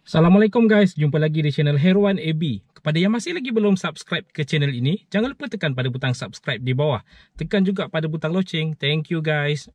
Assalamualaikum guys, jumpa lagi di channel Herwan AB. Kepada yang masih lagi belum subscribe ke channel ini, jangan lupa tekan pada butang subscribe di bawah. Tekan juga pada butang loceng. Thank you guys.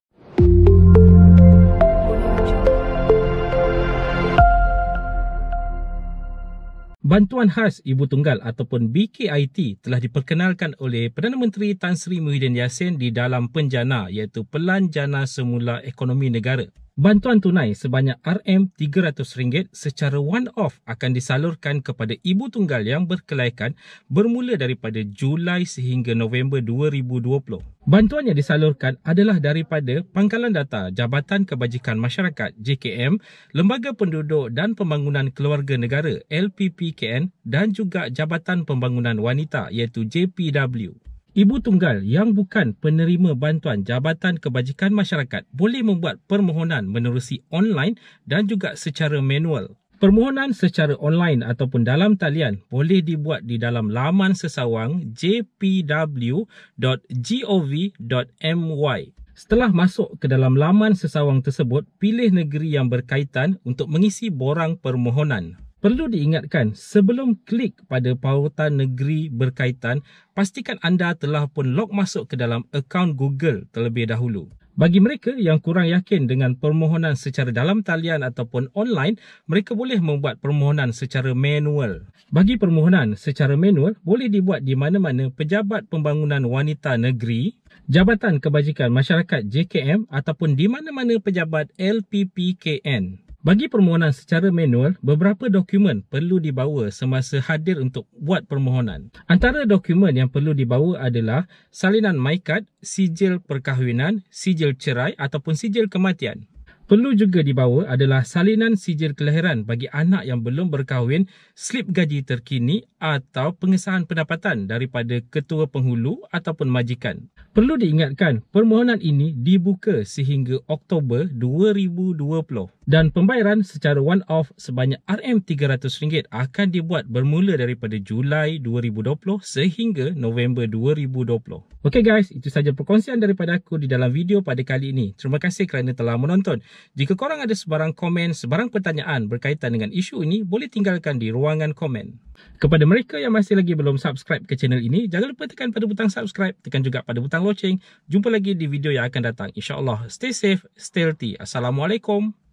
Bantuan khas ibu tunggal ataupun BKIT telah diperkenalkan oleh Perdana Menteri Tan Sri Muhyiddin Yassin di dalam penjana iaitu Pelan Jana Semula Ekonomi Negara. Bantuan tunai sebanyak RM300 secara one-off akan disalurkan kepada ibu tunggal yang berkelaikan bermula daripada Julai sehingga November 2020. Bantuan yang disalurkan adalah daripada Pangkalan Data Jabatan Kebajikan Masyarakat JKM, Lembaga Penduduk dan Pembangunan Keluarga Negara LPPKN dan juga Jabatan Pembangunan Wanita iaitu JPW. Ibu tunggal yang bukan penerima bantuan Jabatan Kebajikan Masyarakat boleh membuat permohonan menerusi online dan juga secara manual. Permohonan secara online ataupun dalam talian boleh dibuat di dalam laman sesawang jpw.gov.my. Setelah masuk ke dalam laman sesawang tersebut, pilih negeri yang berkaitan untuk mengisi borang permohonan. Perlu diingatkan, sebelum klik pada pautan negeri berkaitan, pastikan anda telah pun log masuk ke dalam akaun Google terlebih dahulu. Bagi mereka yang kurang yakin dengan permohonan secara dalam talian ataupun online, mereka boleh membuat permohonan secara manual. Bagi permohonan secara manual, boleh dibuat di mana-mana pejabat pembangunan wanita negeri, Jabatan Kebajikan Masyarakat JKM ataupun di mana-mana pejabat LPPKN. Bagi permohonan secara manual, beberapa dokumen perlu dibawa semasa hadir untuk buat permohonan. Antara dokumen yang perlu dibawa adalah salinan MyCard, sijil perkahwinan, sijil cerai ataupun sijil kematian. Perlu juga dibawa adalah salinan sijil kelahiran bagi anak yang belum berkahwin, slip gaji terkini atau pengesahan pendapatan daripada ketua penghulu ataupun majikan. Perlu diingatkan, permohonan ini dibuka sehingga Oktober 2020 dan pembayaran secara one off sebanyak RM300 akan dibuat bermula daripada Julai 2020 sehingga November 2020. Okey guys, itu sahaja perkongsian daripada aku di dalam video pada kali ini. Terima kasih kerana telah menonton. Jika korang ada sebarang komen, sebarang pertanyaan berkaitan dengan isu ini, boleh tinggalkan di ruangan komen. Kepada mereka yang masih lagi belum subscribe ke channel ini, jangan lupa tekan pada butang subscribe, tekan juga pada butang loceng. Jumpa lagi di video yang akan datang. InsyaAllah, stay safe, stay healthy. Assalamualaikum.